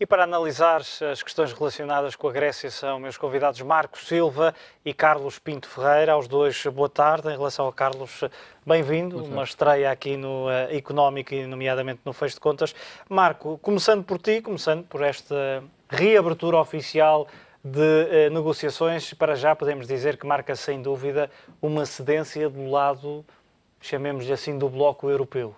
E para analisar as questões relacionadas com a Grécia são meus convidados Marco Silva e Carlos Pinto Ferreira. Aos dois, boa tarde. Em relação a Carlos, bem-vindo. Uma estreia aqui no uh, Económico e, nomeadamente, no Fecho de Contas. Marco, começando por ti, começando por esta reabertura oficial de uh, negociações, para já podemos dizer que marca, sem dúvida, uma cedência do lado, chamemos-lhe assim, do Bloco Europeu.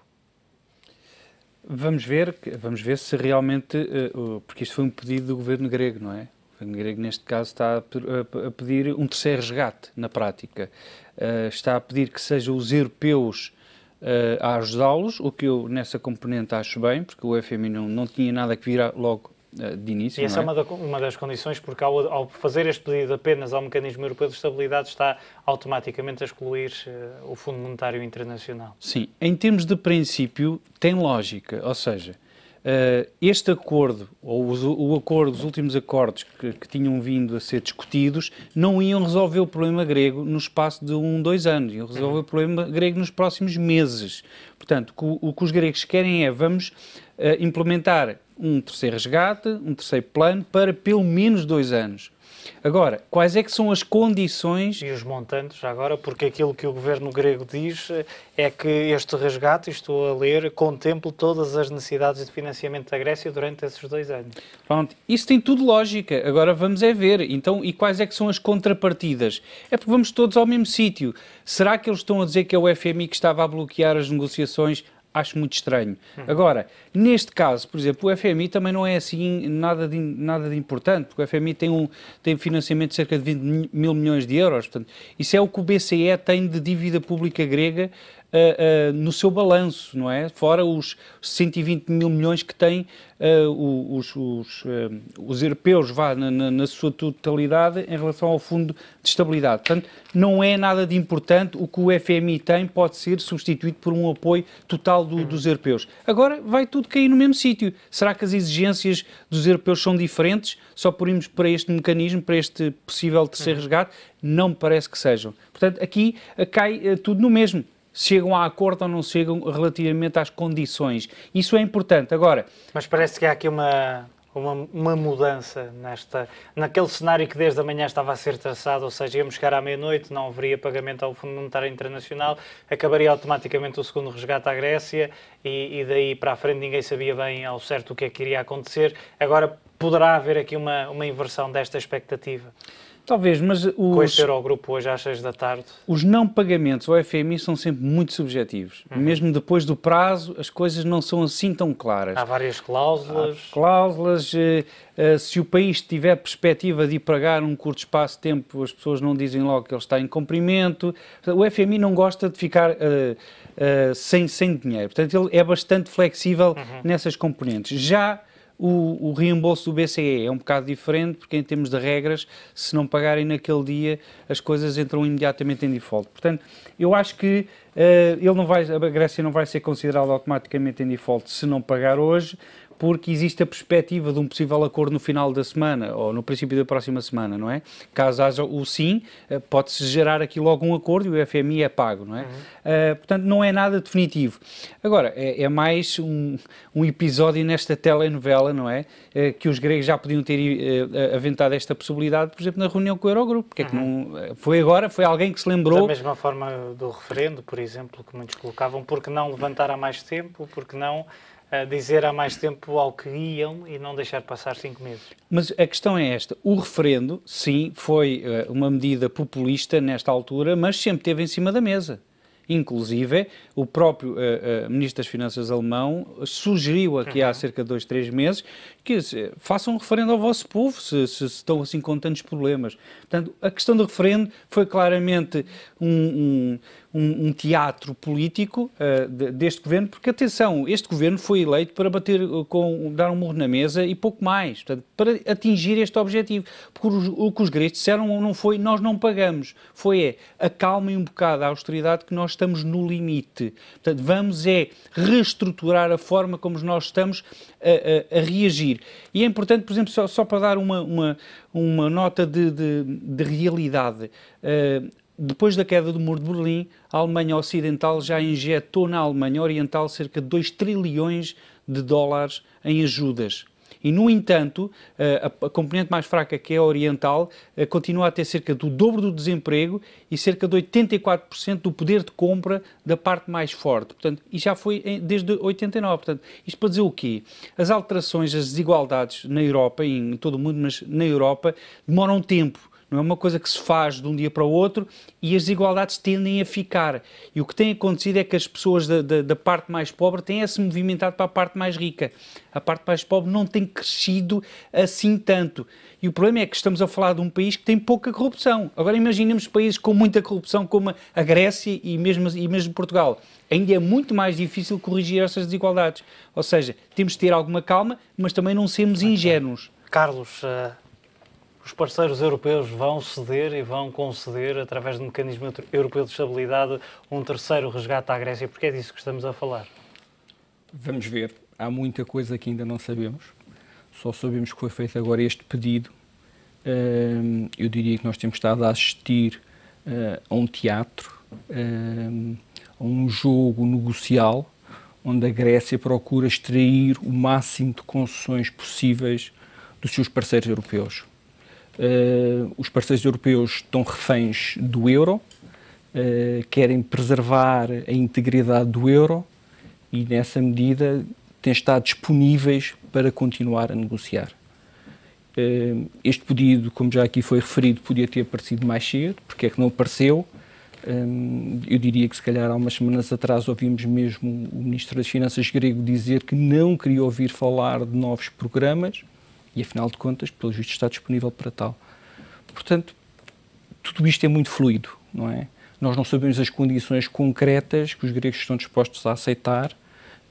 Vamos ver, vamos ver se realmente, eh, porque isto foi um pedido do governo grego, não é? O governo grego, neste caso, está a pedir um terceiro resgate, na prática. Eh, está a pedir que sejam os europeus eh, a ajudá-los, o que eu nessa componente acho bem, porque o FMI não, não tinha nada que vir logo eh, de início. E essa é? é, uma, da, uma das condições, porque ao, ao, fazer este pedido apenas ao Mecanismo Europeu de Estabilidade, está automaticamente a excluir uh, o Fundo Monetário Internacional. Sim, em termos de princípio, tem lógica, ou seja, uh, este acordo, ou os, o acordo, os últimos acordos que, que, tinham vindo a ser discutidos, não iam resolver o problema grego no espaço de um, dois anos, iam resolver uhum. o problema grego nos próximos meses. Portanto, o, o que os gregos querem é, vamos eh, implementar um terceiro resgate, um terceiro plano, para pelo menos dois anos. Agora, quais é que são as condições... E os montantes, agora, porque aquilo que o governo grego diz eh, é que este resgate, estou a ler, contempla todas as necessidades de financiamento da Grécia durante esses dois anos. Pronto, isso tem tudo lógica. Agora vamos é ver. Então, e quais é que são as contrapartidas? É porque vamos todos ao mesmo sítio. Será que eles estão a dizer que é o FMI que estava a bloquear as negociações acho muito estranho. Agora, neste caso, por exemplo, o FMI também não é assim nada de, nada de importante, porque o FMI tem, um, tem financiamento de cerca de 20 mil milhões de euros. Portanto, isso é o que o BCE tem de dívida pública grega uh, no seu balanço, não é? Fora os 120 mil milhões que têm uh, eh, os, os, os, europeus, vá, na, na, na, sua totalidade, em relação ao Fundo de Estabilidade. Portanto, não é nada de importante. O que o FMI tem pode ser substituído por um apoio total do, dos europeus. Agora vai tudo cair no mesmo sítio. Será que as exigências dos europeus são diferentes só por irmos para este mecanismo, para este possível terceiro resgate? Não me parece que sejam. Portanto, aqui cai tudo no mesmo chegam a acordo ou não chegam relativamente às condições. Isso é importante. Agora. Mas parece que há aqui uma. Uma, uma, mudança nesta, naquele cenário que desde a manhã estava a ser traçado, ou seja, íamos chegar à meia-noite, não haveria pagamento ao Fundo Monetário Internacional, acabaria automaticamente o segundo resgate à Grécia e, e, daí para a frente ninguém sabia bem ao certo o que é que iria acontecer. Agora poderá haver aqui uma, uma inversão desta expectativa? Talvez, mas os... Com este Eurogrupo hoje às 6 da tarde... Os não pagamentos ao FMI são sempre muito subjetivos. Uhum. Mesmo depois do prazo, as coisas não são assim tão claras. Há várias cláusulas... Há cláusulas... Eh, eh, se o país tiver perspectiva de pagar num curto espaço de tempo, as pessoas não dizem logo que ele está em cumprimento. O FMI não gosta de ficar... Uh, uh, sem, sem dinheiro. Portanto, ele é bastante flexível uhum. nessas componentes. Já o, o, reembolso do BCE é um bocado diferente, porque em termos de regras, se não pagarem naquele dia, as coisas entram imediatamente em default. Portanto, eu acho que uh, ele não vai, a Grécia não vai ser considerada automaticamente em default se não pagar hoje, porque existe a perspectiva de um possível acordo no final da semana ou no princípio da próxima semana, não é? Caso haja o sim, eh, pode-se gerar aqui logo um acordo e o FMI é pago, não é? Uhum. Uh, portanto, não é nada definitivo. Agora, é, é mais um, um, episódio nesta telenovela, não é? Uh, que os gregos já podiam ter uh, aventado esta possibilidade, por exemplo, na reunião com o Eurogrupo. Porque uhum. é que uhum. não, foi agora, foi alguém que se lembrou. Da mesma forma do referendo, por exemplo, que muitos colocavam, porque não levantar há mais tempo, porque não dizer há mais tempo ao que iam e não deixar passar cinco meses. Mas a questão é esta: o referendo, sim, foi eh, uma medida populista nesta altura, mas sempre teve em cima da mesa. Inclusive, o próprio uh, uh, Ministro das Finanças alemão sugeriu aqui uhum. há cerca de dois, três meses façam um referendo ao vosso povo, se, se, estão assim com tantos problemas. Portanto, a questão do referendo foi claramente um, um, um teatro político uh, deste governo, porque, atenção, este governo foi eleito para bater eh, com, dar um murro na mesa e pouco mais, portanto, para atingir este objetivo. Porque os, o que os gregos disseram não foi nós não pagamos, foi é acalmem um bocado a austeridade que nós estamos no limite. Portanto, vamos é reestruturar a forma como nós estamos a, a, a reagir e é importante, por exemplo, só, só para dar uma, uma, uma nota de, de, de realidade. Uh, depois da queda do muro de Berlim, a Alemanha Ocidental já injetou na Alemanha Oriental cerca de 2 trilhões de dólares em ajudas e, no entanto, eh, a, componente mais fraca, que é a oriental, eh, continua a ter cerca do dobro do desemprego e cerca de 84% do poder de compra da parte mais forte. Portanto, e já foi desde 89. Portanto, isto para dizer o quê? As alterações, as desigualdades na Europa, em todo o mundo, mas na Europa, demoram tempo não é uma coisa que se faz de um dia para o outro e as desigualdades tendem a ficar. E o que tem acontecido é que as pessoas da, da, da parte mais pobre têm se movimentado para a parte mais rica. A parte mais pobre não tem crescido assim tanto. E o problema é que estamos a falar de um país que tem pouca corrupção. Agora imaginemos países com muita corrupção, como a Grécia e mesmo, e mesmo Portugal. Ainda é muito mais difícil corrigir essas desigualdades. Ou seja, temos de ter alguma calma, mas também não sermos ingênuos. Carlos, uh os parceiros europeus vão ceder e vão conceder, através do mecanismo europeu de estabilidade, um terceiro resgate à Grécia? Porque é disso que estamos a falar. Vamos ver. Há muita coisa que ainda não sabemos. Só sabemos que foi feito agora este pedido. Eu diria que nós temos estado a assistir ah, a um teatro, a um jogo negocial, onde a Grécia procura extrair o máximo de concessões possíveis dos seus parceiros europeus. Uh, os parceiros europeus estão reféns do euro, uh, querem preservar a integridade do euro e, nessa medida, têm estado disponíveis para continuar a negociar. Uh, este pedido, como já aqui foi referido, podia ter aparecido mais cedo, porque é que não apareceu. eu diria que, se calhar, há umas semanas atrás ouvimos mesmo o Ministro das Finanças grego dizer que não queria ouvir falar de novos programas e afinal de contas, pelo visto, está disponível para tal. Portanto, tudo isto é muito fluido, não é? Nós não sabemos as condições concretas que os gregos estão dispostos a aceitar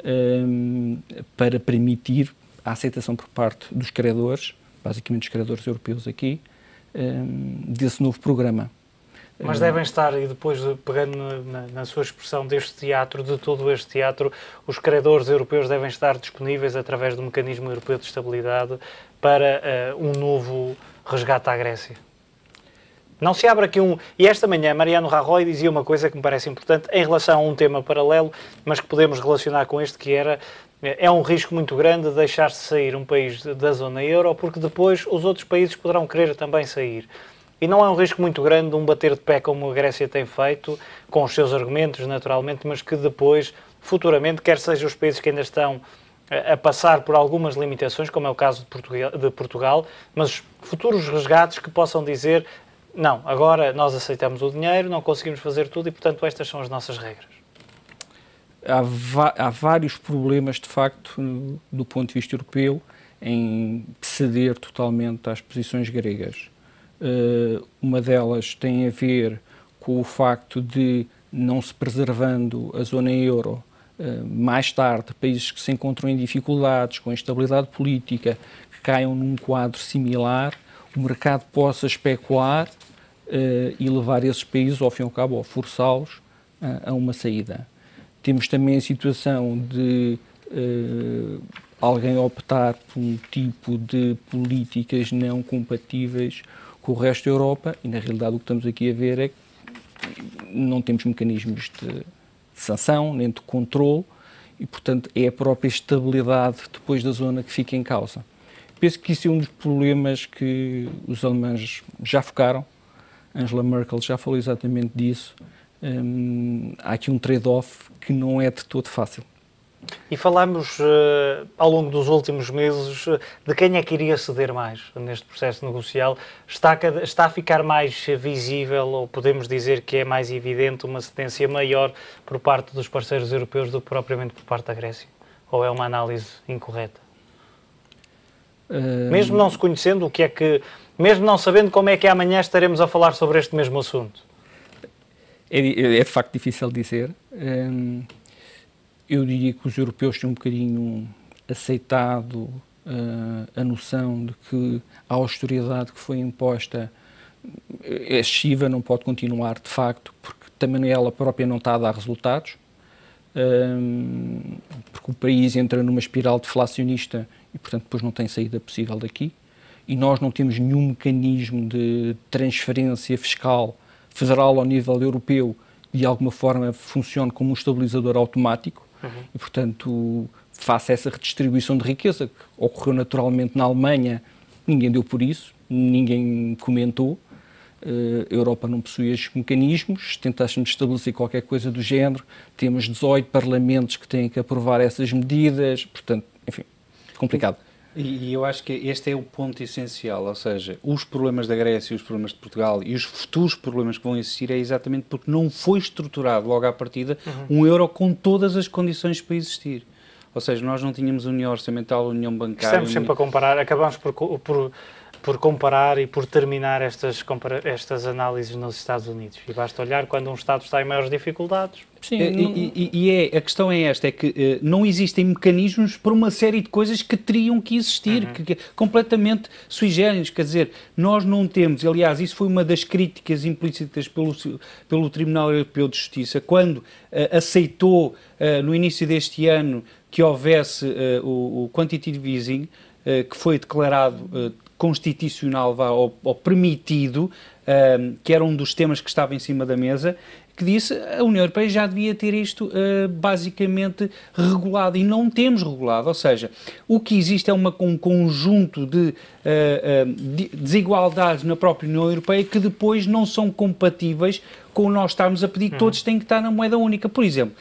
um, para permitir a aceitação por parte dos credores, basicamente dos credores europeus aqui, um, desse novo programa. Mas uhum. devem estar, e depois pegando na, na, sua expressão deste teatro, de todo este teatro, os credores europeus devem estar disponíveis através do mecanismo europeu de estabilidade para uh, um novo resgate à Grécia. Não se abre aqui um. E esta manhã, Mariano Rajoy dizia uma coisa que me parece importante em relação a um tema paralelo, mas que podemos relacionar com este, que era eh, é um risco muito grande deixar-se sair um país da zona euro, porque depois os outros países poderão querer também sair. E não há um risco muito grande de um bater de pé como a Grécia tem feito, com os seus argumentos, naturalmente, mas que depois, futuramente, quer sejam os países que ainda estão eh, a passar por algumas limitações, como é o caso de Portugal, mas futuros resgates que possam dizer não, agora nós aceitamos o dinheiro, não conseguimos fazer tudo e, portanto, estas são as nossas regras. Há, há vários problemas, de facto, do ponto de vista europeu, em ceder totalmente às posições gregas. Eh, uma delas tem a ver com o facto de, não se preservando a zona euro, eh, mais tarde, países que se encontram em dificuldades, com instabilidade política, que caiam num quadro similar, o mercado possa especular eh, e levar esses países, ao fim e ao cabo, ou forçá-los a uma saída. Temos também a situação de uh, alguém optar por um tipo de políticas não compatíveis com o resto da Europa e, na realidade, o que estamos aqui a ver é que não temos mecanismos de, sanção nem de controle e, portanto, é a própria estabilidade depois da zona que fica em causa. Penso que isso é um dos problemas que os alemães já focaram. Angela Merkel já falou exatamente disso. Hum, há aqui um trade-off que não é de todo fácil. E falámos uh, ao longo dos últimos meses eh, de quem é que iria ceder mais neste processo negocial. Está, está a ficar mais visível, ou podemos dizer que é mais evidente, uma cedência maior por parte dos parceiros europeus do que propriamente por parte da Grécia? Ou é uma análise incorreta? Eh, mesmo não se conhecendo o que é que. Mesmo não sabendo como é que amanhã estaremos a falar sobre este mesmo assunto? É, é de facto difícil dizer. Um eu diria que os europeus têm um bocadinho aceitado uh, a noção de que a austeridade que foi imposta é excessiva, não pode continuar de facto, porque também ela própria não está a dar resultados, um, eh, porque o país entra numa espiral deflacionista e, portanto, depois não tem saída possível daqui. E nós não temos nenhum mecanismo de transferência fiscal federal ao nível europeu que de alguma forma funcione como um estabilizador automático Uhum. E, portanto, face a essa redistribuição de riqueza que ocorreu naturalmente na Alemanha, ninguém deu por isso, ninguém comentou. Uh, a Europa não possui estes mecanismos, tentássemos estabelecer qualquer coisa do género, temos 18 parlamentos que têm que aprovar essas medidas, portanto, enfim, complicado. E, e, eu acho que este é o ponto essencial, ou seja, os problemas da Grécia, os problemas de Portugal e os futuros problemas que vão existir é exatamente porque não foi estruturado logo à partida uhum. um euro com todas as condições para existir. Ou seja, nós não tínhamos união orçamental, união bancária. Estamos sempre a comparar, acabamos por, por por comparar e por terminar estas, estas análises nos Estados Unidos. E basta olhar quando um Estado está em maiores dificuldades. Sim, eh, e, não... e, e é, a questão é esta, é que uh, não existem mecanismos para uma série de coisas que teriam que existir, uhum. que, que, completamente sui generis, quer dizer, nós não temos, aliás, isso foi uma das críticas implícitas pelo, pelo Tribunal Europeu de Justiça, quando uh, aceitou uh, no início deste ano que houvesse o, o quantitative easing, que foi declarado constitucional vá, ou, ou permitido, ehm, que era um dos temas que estava em cima da mesa, que disse a União Europeia já devia ter isto uh, basicamente regulado e não temos regulado. Ou seja, o que existe é uma, um conjunto de, uh, uh, de desigualdades na própria União Europeia que depois não são compatíveis com nós estarmos a pedir que todos têm que estar na moeda única. Por exemplo,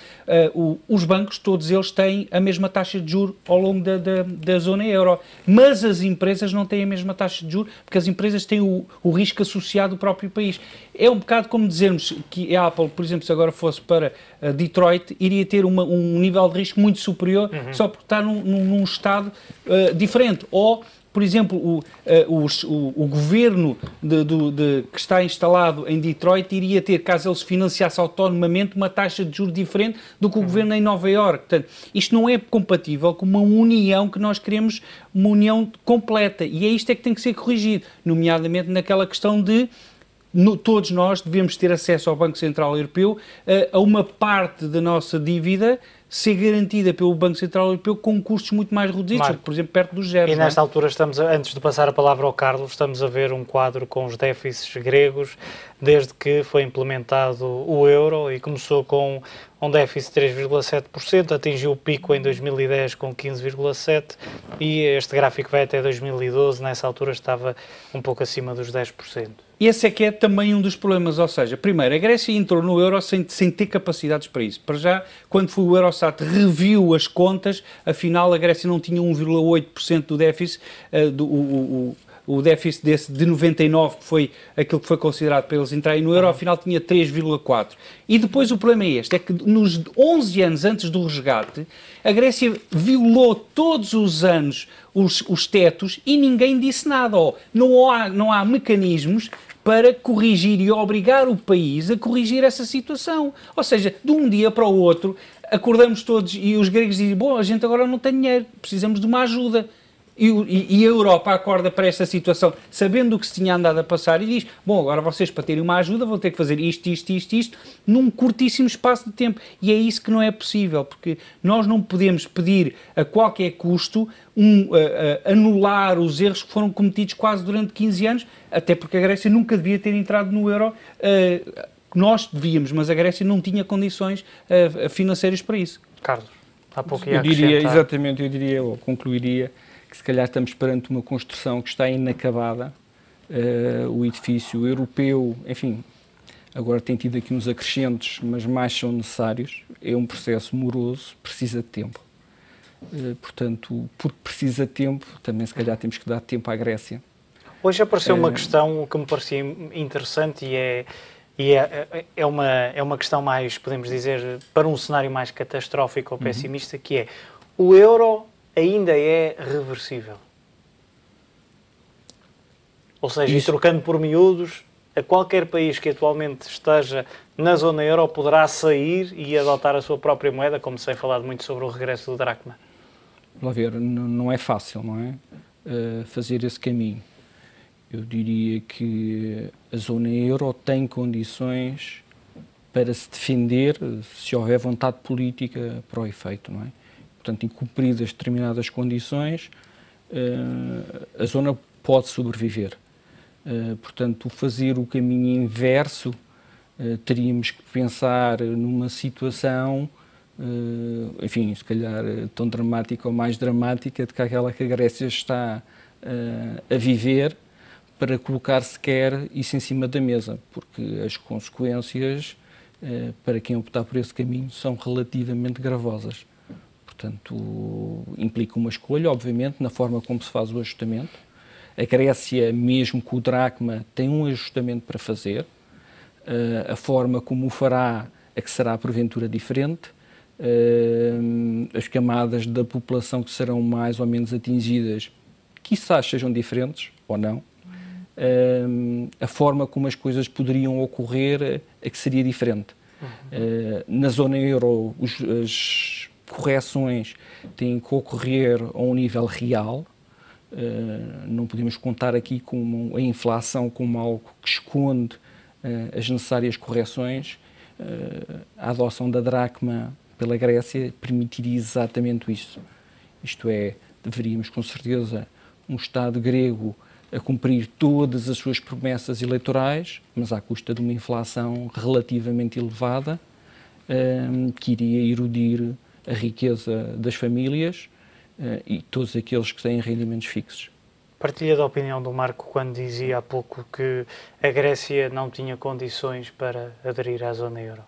uh, o, os bancos, todos eles têm a mesma taxa de juro ao longo da, da, da, zona euro, mas as empresas não têm a mesma taxa de juro porque as empresas têm o, o risco associado ao próprio país. É um bocado como dizermos que a Apple, por exemplo, se agora fosse para eh, Detroit, iria ter uma, um nível de risco muito superior uhum. só porque está num, num, num estado uh, diferente. Ou por exemplo, o, uh, eh, os, o, o, governo de, de, de, que está instalado em Detroit iria ter, caso ele se financiasse autonomamente, uma taxa de juros diferente do que o uhum. governo em Nova Iorque. Portanto, isto não é compatível com uma união que nós queremos, uma união completa. E é isto é que tem que ser corrigido, nomeadamente naquela questão de no, todos nós devemos ter acesso ao Banco Central Europeu a, eh, a uma parte da nossa dívida ser garantida pelo Banco Central Europeu com custos muito mais reduzidos, Marco, por exemplo, perto dos zero. E é? nesta é? altura, estamos a, antes de passar a palavra ao Carlos, estamos a ver um quadro com os déficits gregos desde que foi implementado o euro e começou com um déficit de 3,7%, atingiu o pico em 2010 com 15,7% e este gráfico vai até 2012, nessa altura estava um pouco acima dos 10%. Esse é que é também um dos problemas, ou seja, primeiro, a Grécia entrou no euro sem, sem ter capacidades para isso. Para já, quando foi o Eurostat, reviu as contas, afinal a Grécia não tinha 1,8% do déficit, uh, do, o, o, o déficit desse de 99, que foi aquilo que foi considerado para eles entrarem no euro, uhum. afinal tinha 3,4. E depois o problema é este, é que nos 11 anos antes do resgate, a Grécia violou todos os anos os, os tetos e ninguém disse nada. Oh, não, há, não há mecanismos para corrigir e obrigar o país a corrigir essa situação. Ou seja, de um dia para o outro, acordamos todos e os gregos dizem: Bom, a gente agora não tem dinheiro, precisamos de uma ajuda. E, e, a Europa acorda para esta situação, sabendo o que se tinha andado a passar, e diz: Bom, agora vocês, para terem uma ajuda, vão ter que fazer isto, isto, isto, isto, num curtíssimo espaço de tempo. E é isso que não é possível, porque nós não podemos pedir a qualquer custo um, uh, uh, anular os erros que foram cometidos quase durante 15 anos, até porque a Grécia nunca devia ter entrado no euro. Uh, nós devíamos, mas a Grécia não tinha condições eh, financeiras para isso. Carlos, há pouco ia Eu diria, exatamente, eu diria, ou concluiria que se calhar estamos perante uma construção que está inacabada, uh, o edifício europeu, enfim, agora tem tido aqui uns acrescentos, mas mais são necessários. É um processo moroso, precisa de tempo. Uh, portanto, porque precisa de tempo, também se calhar temos que dar tempo à Grécia. Hoje apareceu uh, uma eh, questão que me parecia interessante e é e é, é, uma, é uma questão mais, podemos dizer, para um cenário mais catastrófico ou uhum. pessimista, uhum. que é o euro ainda é reversível. Ou seja, Isso. e trocando por miúdos, a qualquer país que atualmente esteja na zona euro poderá sair e adotar a sua própria moeda, como se tem falado muito sobre o regresso do dracma. Lá ver, não é fácil, não é? Uh, fazer esse caminho. Eu diria que a zona euro tem condições para se defender se houver vontade política para o efeito, não é? portanto, em cumpridas determinadas condições, eh, a zona pode sobreviver. Eh, portanto, fazer o caminho inverso, eh, teríamos que pensar numa situação, enfim, se calhar tão dramática ou mais dramática do que aquela que a Grécia está a viver, para colocar sequer isso em cima da mesa, porque as consequências para quem optar por esse caminho são relativamente gravosas. Portanto, implica uma escolha, obviamente, na forma como se faz o ajustamento. A Grécia, mesmo com o dracma, tem um ajustamento para fazer. Uh, a forma como o fará é que será porventura diferente. Uh, as camadas da população que serão mais ou menos atingidas, quizás sejam diferentes ou não. Uh, a forma como as coisas poderiam ocorrer é que seria diferente. Uhum. na zona euro, os, as correções têm que ocorrer a um nível real. Eh, não podemos contar aqui com a inflação como algo que esconde eh, as necessárias correções. Eh, a adoção da dracma pela Grécia permitiria exatamente isso. Isto é, deveríamos com certeza um Estado grego a cumprir todas as suas promessas eleitorais, mas à custa de uma inflação relativamente elevada, que iria erudir a riqueza das famílias uh, e todos aqueles que têm rendimentos fixos. Partilha da opinião do Marco quando dizia há pouco que a Grécia não tinha condições para aderir à zona euro.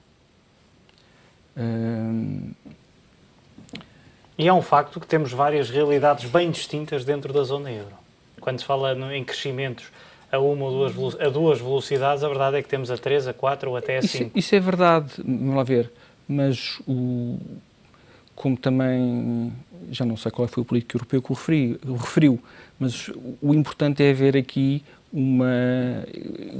E é um facto que temos várias realidades bem distintas dentro da zona euro. Quando se fala em crescimentos a uma ou duas, a duas velocidades, a verdade é que temos a três, a quatro ou até a é cinco. Isso, isso é verdade, vamos lá ver, mas o, como também, já não sei qual é foi o político europeu que o, referiu, mas o importante é haver aqui uma.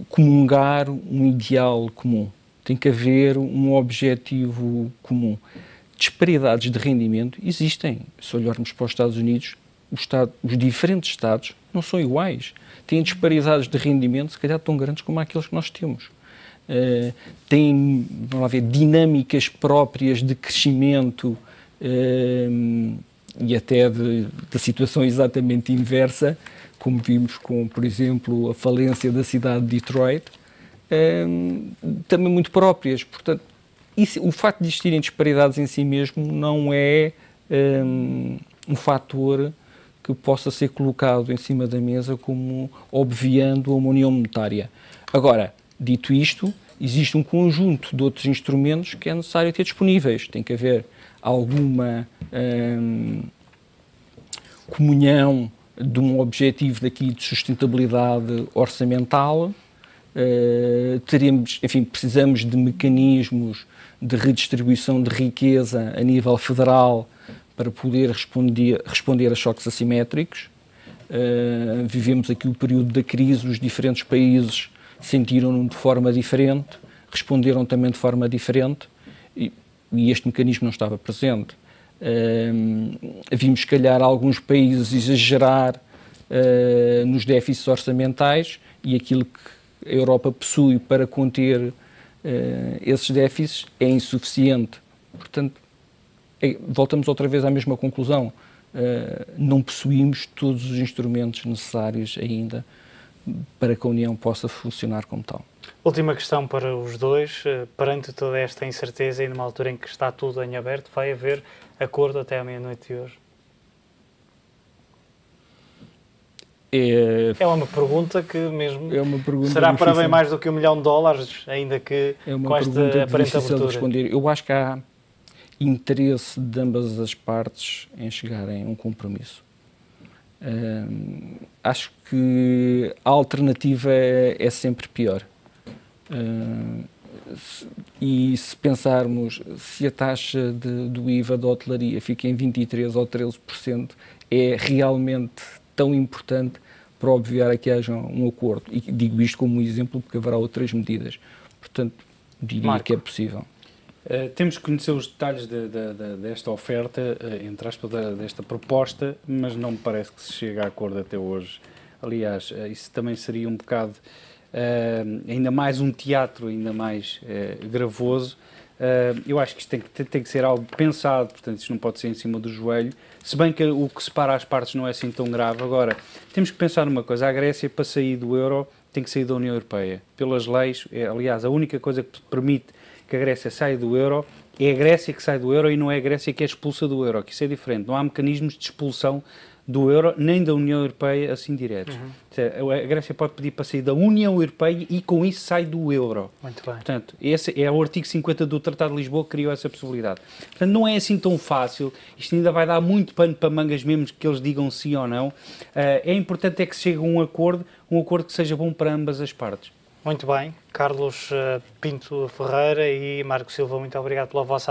comungar um ideal comum. Tem que haver um objetivo comum. Disparidades de rendimento existem. Se olharmos para os Estados Unidos, os, Estado, os diferentes Estados não são iguais. Têm disparidades de rendimento, se calhar, tão grandes como aqueles que nós temos. Uh, têm, vamos lá ver, dinâmicas próprias de crescimento e até de, de situação exatamente inversa, como vimos com, por exemplo, a falência da cidade de Detroit, também muito próprias. Portanto, isso, o facto de existirem disparidades em si mesmo não é um, um, fator que possa ser colocado em cima da mesa como obviando uma união monetária. Agora, dito isto, existe um conjunto de outros instrumentos que é necessário ter disponíveis. Tem que haver alguma hum, comunhão de um objetivo daqui de sustentabilidade orçamental. Uh, teremos, enfim, precisamos de mecanismos de redistribuição de riqueza a nível federal para poder responder, responder a choques assimétricos. Uh, vivemos aqui o período da crise, os diferentes países sentiram-no de forma diferente, responderam também de forma diferente. E e este mecanismo não estava presente. vimos, se calhar, alguns países exagerar uh, nos déficits orçamentais e aquilo que a Europa possui para conter uh, esses déficits é insuficiente. Portanto, é, voltamos outra vez à mesma conclusão. Ah, não possuímos todos os instrumentos necessários ainda para que a União possa funcionar como tal. Última questão para os dois. Eh, perante toda esta incerteza e numa altura em que está tudo em aberto, vai haver acordo até à meia-noite de hoje? É... é uma pergunta que mesmo é pergunta será difícil. para bem mais do que um milhão de dólares, ainda que é uma com esta pergunta aparente difícil abertura. De responder. Eu acho que há interesse de ambas as partes em chegarem a um compromisso. Uh, acho que a alternativa é, é sempre pior. Uh, se, e se pensarmos se a taxa de, do IVA da hotelaria fica em 23% ou 13%, é realmente tão importante para obviar a que haja um acordo. E digo isto como um exemplo, porque haverá outras medidas. Portanto, diria Marco. que é possível. Eh, temos que conhecer os detalhes de, de, de, desta oferta, uh, entre aspas, desta proposta, mas não me parece que se chegue a acordo até hoje. Aliás, uh, isso também seria um bocado ainda mais um teatro, ainda mais gravoso. eu acho que isto tem que, tem que, ser algo pensado, portanto, isto não pode ser em cima do joelho. Se bem que o que separa as partes não é assim tão grave. Agora, temos que pensar numa coisa: a Grécia, para sair do euro, tem que sair da União Europeia. Pelas leis, é, aliás, a única coisa que permite que a Grécia sai do euro, é a Grécia que sai do euro e não é a Grécia que é expulsa do euro, que isso é diferente. Não há mecanismos de expulsão do euro nem da União Europeia assim diretos. Uhum. A Grécia pode pedir para sair da União Europeia e com isso sai do euro. Muito bem. Portanto, esse é o artigo 50 do Tratado de Lisboa que criou essa possibilidade. Portanto, não é assim tão fácil. Isto ainda vai dar muito pano para mangas mesmo que eles digam sim ou não. Eh, é importante é que se chegue a um acordo, um acordo que seja bom para ambas as partes. Muito bem, Carlos eh, Pinto Ferreira e Marco Silva, muito obrigado pela vossa